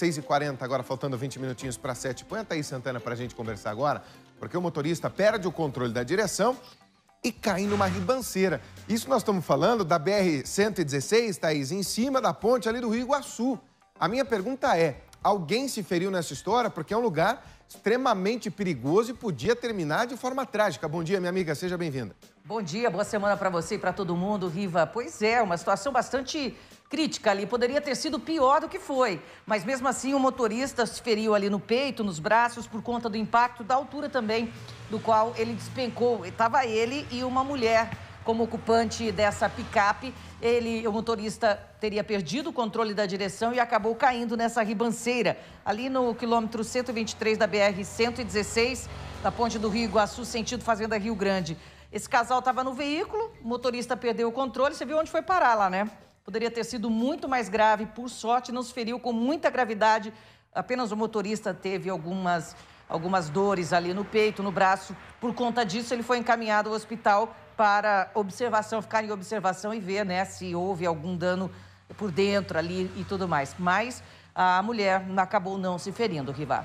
6h40, agora faltando 20 minutinhos para 7. Põe a Thaís Santana para a gente conversar agora, porque o motorista perde o controle da direção e cai numa ribanceira. Isso nós estamos falando da BR-116, Thaís, em cima da ponte ali do Rio Iguaçu. A minha pergunta é, alguém se feriu nessa história, porque é um lugar extremamente perigoso e podia terminar de forma trágica. Bom dia, minha amiga, seja bem-vinda. Bom dia, boa semana para você e para todo mundo, Riva. Pois é, uma situação bastante crítica ali. Poderia ter sido pior do que foi. Mas mesmo assim, o motorista se feriu ali no peito, nos braços, por conta do impacto da altura também, do qual ele despencou. Estava ele e uma mulher como ocupante dessa picape. Ele, o motorista, teria perdido o controle da direção e acabou caindo nessa ribanceira, ali no quilômetro 123 da BR-116, da ponte do Rio Iguaçu, sentido Fazenda Rio Grande. Esse casal estava no veículo, o motorista perdeu o controle, você viu onde foi parar lá, né? Poderia ter sido muito mais grave, por sorte, não se feriu com muita gravidade. Apenas o motorista teve algumas, algumas dores ali no peito, no braço. Por conta disso, ele foi encaminhado ao hospital para observação, ficar em observação e ver né, se houve algum dano por dentro ali e tudo mais. Mas a mulher acabou não se ferindo, Rivar.